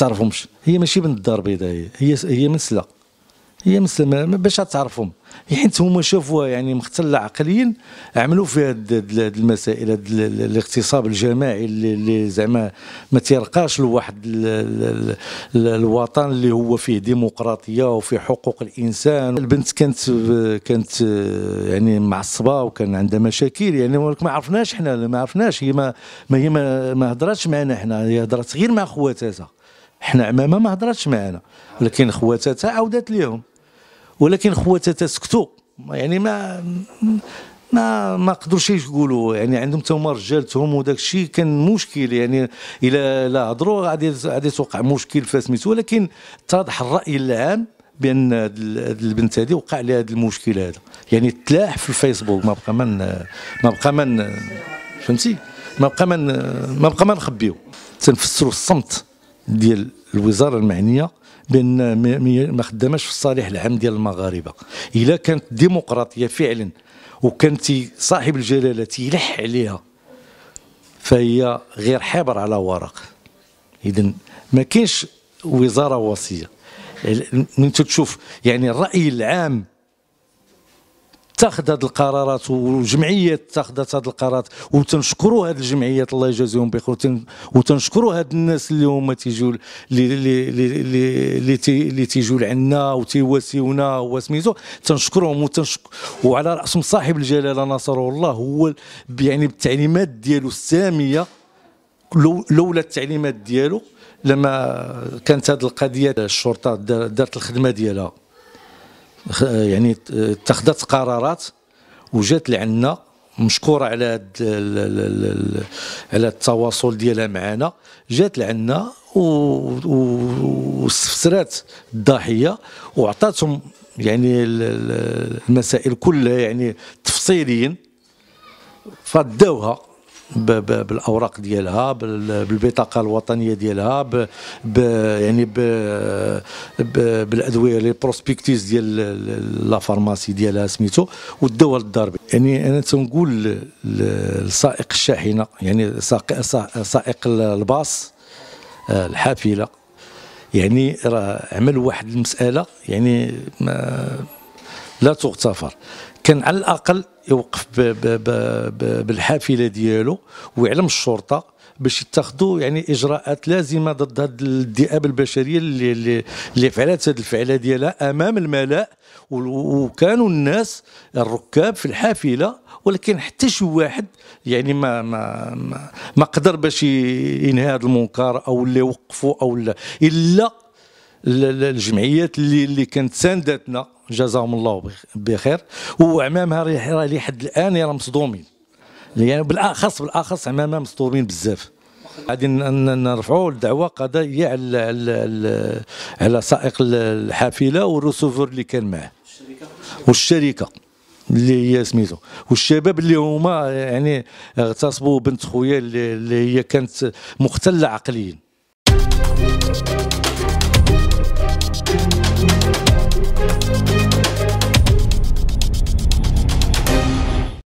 تعرفهمش هي ماشي من الدار البيضاء هي هي هي من سلا هي سلا باش تعرفهم يعني حيت هما شافوها يعني مختله عقليا عملوا فيها هاد المسائل هاد الاغتصاب الجماعي اللي زعما ما تيرقاش لواحد الوطن اللي هو فيه ديمقراطيه وفيه حقوق الانسان البنت كانت كانت يعني معصبه وكان عندها مشاكل يعني ولكن ما عرفناش حنا ما عرفناش هي ما هي ما هضراتش معنا حنا هي هضرات غير مع خواتاتها حنا عمامه ما هضراتش معنا ولكن خواتاتها عاودات ليهم ولكن خواتاتها سكتوا يعني ما ما ما قدروش يقولوا يعني عندهم حتى هما رجالتهم وداك الشيء كان مشكل يعني الا لا هضروا غادي غادي توقع مشكل فسميتو ولكن اتضح الراي العام بان البنت هذه وقع لها هذا المشكل هذا يعني تلاح في الفيسبوك ما بقى من ما بقى من فهمتي ما بقى من ما بقى ما نخبيو تنفسروا الصمت ديال الوزاره المعنيه بان ما خداماش في الصالح العام ديال المغاربه الا كانت ديمقراطيه فعلا وكان صاحب الجلاله تيلح عليها فهي غير حبر على ورق اذا ما كاينش وزاره وصيه من تشوف يعني الراي العام اتخذ هذه القرارات وجمعيه اتخذت هذه القرارات وتنشكروا هذه الجمعيات الله يجازيهم بخير وتنشكروا هاد الناس اللي هما تيجيو اللي اللي اللي اللي تيجيو لعنا وتيواسيونا وسميتو تنشكرهم وتنشك وعلى راسهم صاحب الجلاله نصره الله هو يعني بالتعليمات ديالو الساميه لولا التعليمات ديالو لما كانت هذه القضيه الشرطه دارت الخدمه ديالها يعني اتخذت قرارات وجات لعنا مشكوره على على التواصل ديالها معنا جات لعنا واستفسرات الضحيه وعطاتهم يعني المسائل كلها يعني تفصيليا فداوها بالاوراق ديالها بالبطاقه الوطنيه ديالها ب يعني ب بالادويه لي بروسبكتيس ديال لا فارماسي ديالها سميتو والدواء الضربي يعني انا تنقول لسائق الشاحنه يعني سائق الباص آه، الحافله يعني راه عمل واحد المساله يعني ما لا تغتفر كان على الاقل يوقف بـ بـ بـ بالحافله ديالو ويعلم الشرطه باش يتخذوا يعني اجراءات لازمه ضد هاد الذئاب البشريه اللي اللي, فعلت هذه الفعله ديالها امام الملاء وكانوا الناس الركاب في الحافله ولكن حتى شي واحد يعني ما ما ما, ما قدر باش ينهي هذا المنكر او اللي وقفوا او لا الا الجمعيات اللي اللي كانت ساندتنا جزاهم الله بخير وعمامها راه لحد الان راه مصدومين يعني بالاخص بالاخص عمامها مصدومين بزاف غادي نرفعوا الدعوه قضائيه على على على سائق الحافله والرسوفر اللي كان معاه والشركه اللي هي سميتو والشباب اللي هما يعني اغتصبوا بنت خويا اللي هي كانت مختله عقليا